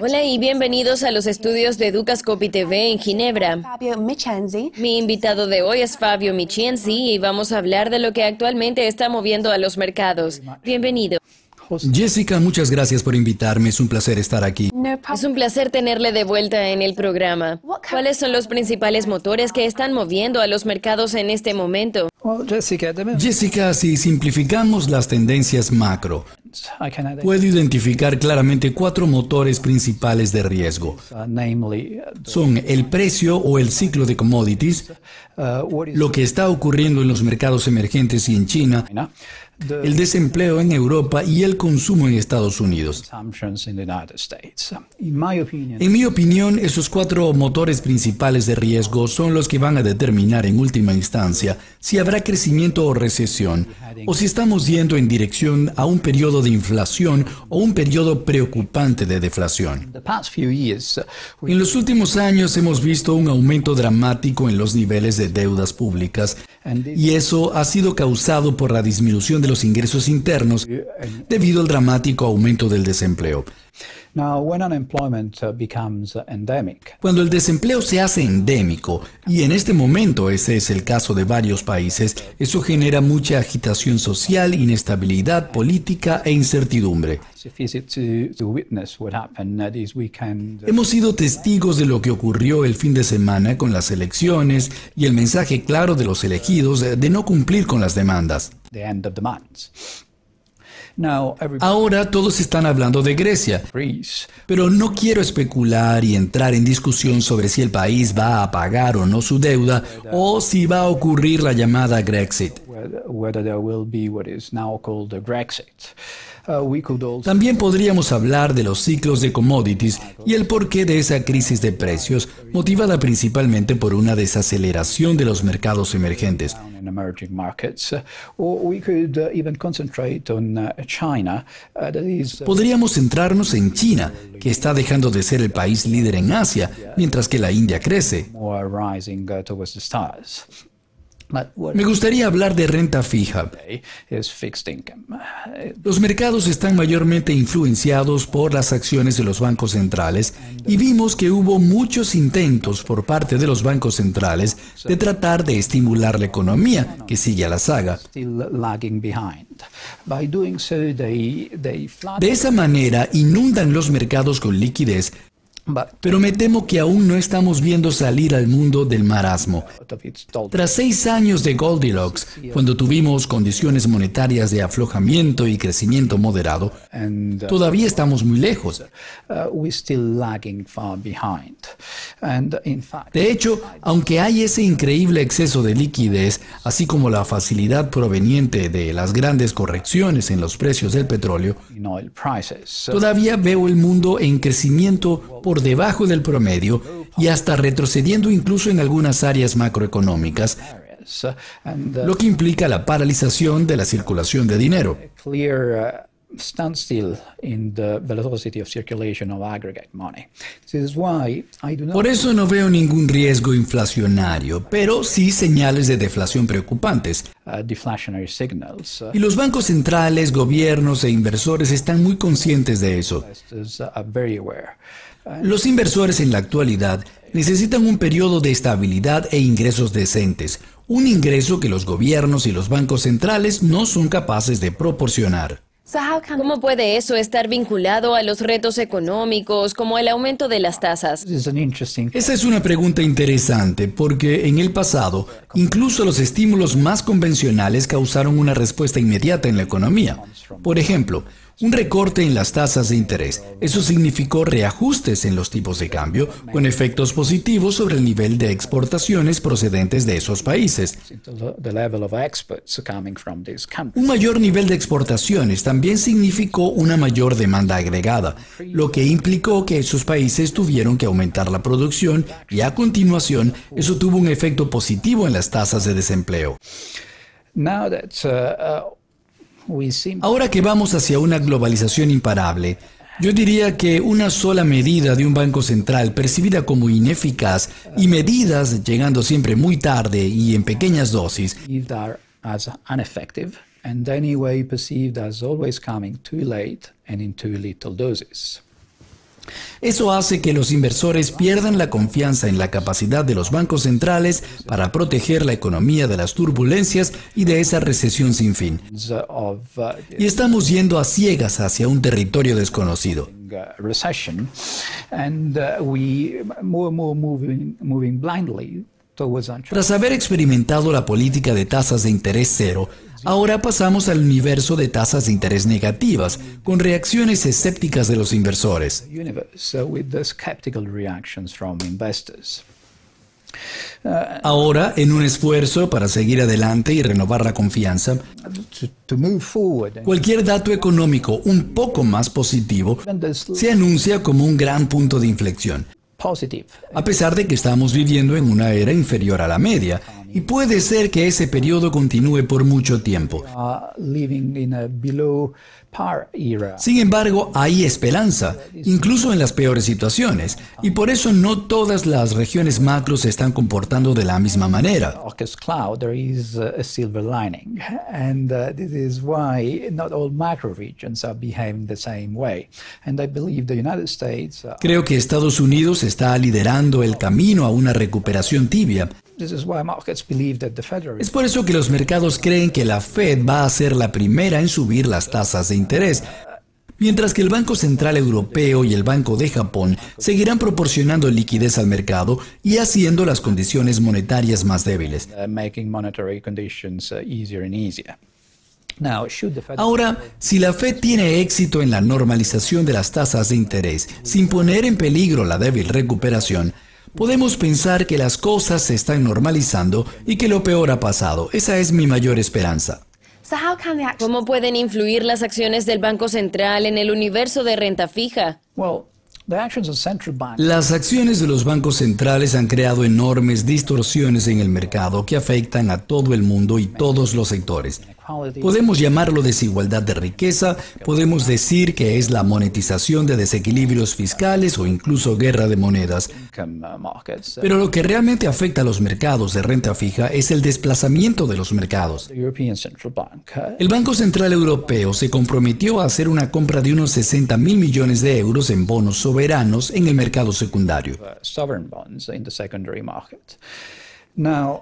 Hola y bienvenidos a los estudios de Educascopy TV en Ginebra. Mi invitado de hoy es Fabio Michienzi y vamos a hablar de lo que actualmente está moviendo a los mercados. Bienvenido. Jessica, muchas gracias por invitarme. Es un placer estar aquí. Es un placer tenerle de vuelta en el programa. ¿Cuáles son los principales motores que están moviendo a los mercados en este momento? Jessica, si simplificamos las tendencias macro, puedo identificar claramente cuatro motores principales de riesgo. Uh, uh, Son el precio o el ciclo de commodities, uh, lo que está ocurriendo en los mercados emergentes y en China, el desempleo en Europa y el consumo en Estados Unidos. En mi opinión, esos cuatro motores principales de riesgo son los que van a determinar en última instancia si habrá crecimiento o recesión, o si estamos yendo en dirección a un periodo de inflación o un periodo preocupante de deflación. Uh, en los últimos años hemos visto un aumento dramático en los niveles de deudas públicas y eso ha sido causado por la disminución de los ingresos internos debido al dramático aumento del desempleo. Uh, Cuando el desempleo se hace endémico, y en este momento ese es el caso de varios países, eso genera mucha agitación social, inestabilidad política e incertidumbre. Hemos sido testigos de lo que ocurrió el fin de semana con las elecciones y el mensaje claro de los elegidos de no cumplir con las demandas. Ahora todos están hablando de Grecia, pero no quiero especular y entrar en discusión sobre si el país va a pagar o no su deuda o si va a ocurrir la llamada Grexit. También podríamos hablar de los ciclos de commodities y el porqué de esa crisis de precios, motivada principalmente por una desaceleración de los mercados emergentes. Podríamos centrarnos en China, que está dejando de ser el país líder en Asia, mientras que la India crece. Me gustaría hablar de renta fija. Los mercados están mayormente influenciados por las acciones de los bancos centrales y vimos que hubo muchos intentos por parte de los bancos centrales de tratar de estimular la economía que sigue a la saga. De esa manera inundan los mercados con liquidez pero me temo que aún no estamos viendo salir al mundo del marasmo. Tras seis años de Goldilocks, cuando tuvimos condiciones monetarias de aflojamiento y crecimiento moderado, uh, todavía estamos muy lejos. Uh, uh, de hecho, aunque hay ese increíble exceso de liquidez, así como la facilidad proveniente de las grandes correcciones en los precios del petróleo, todavía veo el mundo en crecimiento por debajo del promedio y hasta retrocediendo incluso en algunas áreas macroeconómicas, lo que implica la paralización de la circulación de dinero. Uh, por eso no veo ningún riesgo inflacionario, pero sí señales de deflación preocupantes. Uh, uh, y los bancos centrales, gobiernos e inversores están muy conscientes de eso. Los inversores en la actualidad necesitan un periodo de estabilidad e ingresos decentes, un ingreso que los gobiernos y los bancos centrales no son capaces de proporcionar. ¿Cómo puede eso estar vinculado a los retos económicos, como el aumento de las tasas? Esa es una pregunta interesante, porque en el pasado, incluso los estímulos más convencionales causaron una respuesta inmediata en la economía. Por ejemplo, un recorte en las tasas de interés. Eso significó reajustes en los tipos de cambio, con efectos positivos sobre el nivel de exportaciones procedentes de esos países. Un mayor nivel de exportaciones también significó una mayor demanda agregada, lo que implicó que esos países tuvieron que aumentar la producción y a continuación eso tuvo un efecto positivo en las tasas de desempleo. Uh, uh, Ahora que vamos hacia una globalización imparable, yo diría que una sola medida de un banco central percibida como ineficaz y medidas llegando siempre muy tarde y en pequeñas dosis eso hace que los inversores pierdan la confianza en la capacidad de los bancos centrales para proteger la economía de las turbulencias y de esa recesión sin fin. Y estamos yendo a ciegas hacia un territorio desconocido. Uh, Tras haber experimentado la política de tasas de interés cero, Ahora pasamos al universo de tasas de interés negativas, con reacciones escépticas de los inversores. Uh, Ahora, en un esfuerzo para seguir adelante y renovar la confianza, cualquier dato económico un poco más positivo se anuncia como un gran punto de inflexión. A pesar de que estamos viviendo en una era inferior a la media y puede ser que ese periodo continúe por mucho tiempo. Sin embargo, hay esperanza, incluso en las peores situaciones, y por eso no todas las regiones macro se están comportando de la misma manera. Uh, uh, Creo que Estados Unidos está liderando el camino a una recuperación tibia es por eso que los mercados creen que la Fed va a ser la primera en subir las tasas de interés, mientras que el Banco Central Europeo y el Banco de Japón seguirán proporcionando liquidez al mercado y haciendo las condiciones monetarias más débiles. Uh, uh, Ahora, si la Fed tiene éxito en la normalización de las tasas de interés sin poner en peligro la débil recuperación, Podemos pensar que las cosas se están normalizando y que lo peor ha pasado. Esa es mi mayor esperanza. ¿Cómo pueden influir las acciones del Banco Central en el universo de renta fija? Las acciones de los bancos centrales han creado enormes distorsiones en el mercado que afectan a todo el mundo y todos los sectores. Podemos llamarlo desigualdad de riqueza, podemos decir que es la monetización de desequilibrios fiscales o incluso guerra de monedas. Uh, uh, Pero lo que realmente afecta a los mercados de renta fija es el desplazamiento de los mercados. Uh, el Banco Central Europeo se comprometió a hacer una compra de unos 60 mil millones de euros en bonos soberanos en el mercado secundario.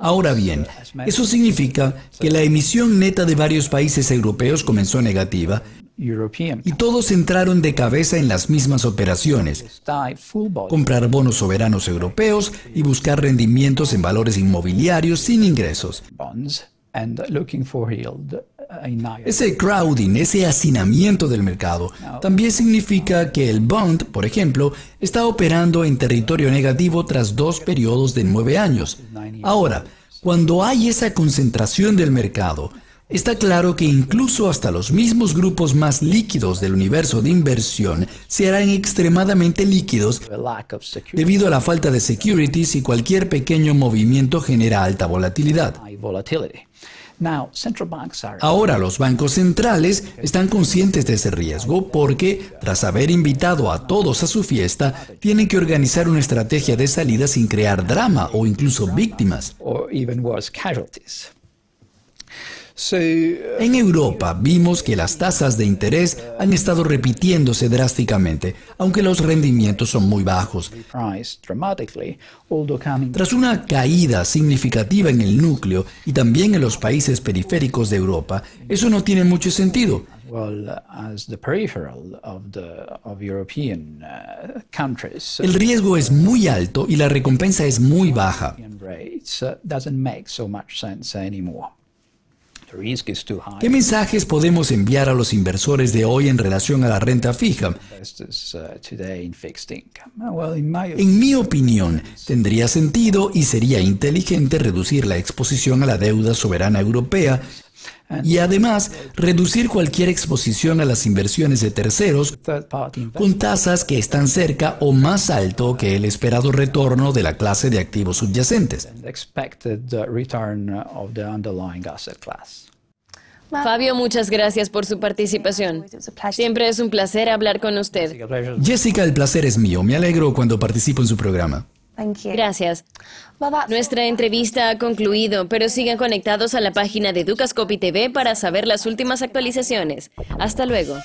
Ahora bien, eso significa que la emisión neta de varios países europeos comenzó negativa y todos entraron de cabeza en las mismas operaciones, comprar bonos soberanos europeos y buscar rendimientos en valores inmobiliarios sin ingresos. Ese crowding, ese hacinamiento del mercado, también significa que el bond, por ejemplo, está operando en territorio negativo tras dos periodos de nueve años. Ahora, cuando hay esa concentración del mercado, Está claro que incluso hasta los mismos grupos más líquidos del universo de inversión se harán extremadamente líquidos debido a la falta de securities y cualquier pequeño movimiento genera alta volatilidad. Ahora los bancos centrales están conscientes de ese riesgo porque, tras haber invitado a todos a su fiesta, tienen que organizar una estrategia de salida sin crear drama o incluso víctimas. Eh. En Europa vimos que las tasas de interés han estado repitiéndose drásticamente, aunque los rendimientos son muy bajos. Tras una caída significativa en el núcleo y también en los países periféricos de Europa, eso no tiene mucho sentido. Uh, uh, el riesgo es muy alto y la recompensa es muy baja. ¿Qué mensajes podemos enviar a los inversores de hoy en relación a la renta fija? Uh, ah, en mi opinión, tendría sentido y sería inteligente reducir la exposición a la deuda soberana europea y además reducir cualquier exposición a las inversiones de terceros con tasas que están cerca o más alto que el esperado retorno de la clase de activos subyacentes. Fabio, muchas gracias por su participación. Siempre es un placer hablar con usted. Jessica, el placer es mío. Me alegro cuando participo en su programa. Gracias. Nuestra entrevista ha concluido, pero sigan conectados a la página de Ducascopy TV para saber las últimas actualizaciones. Hasta luego.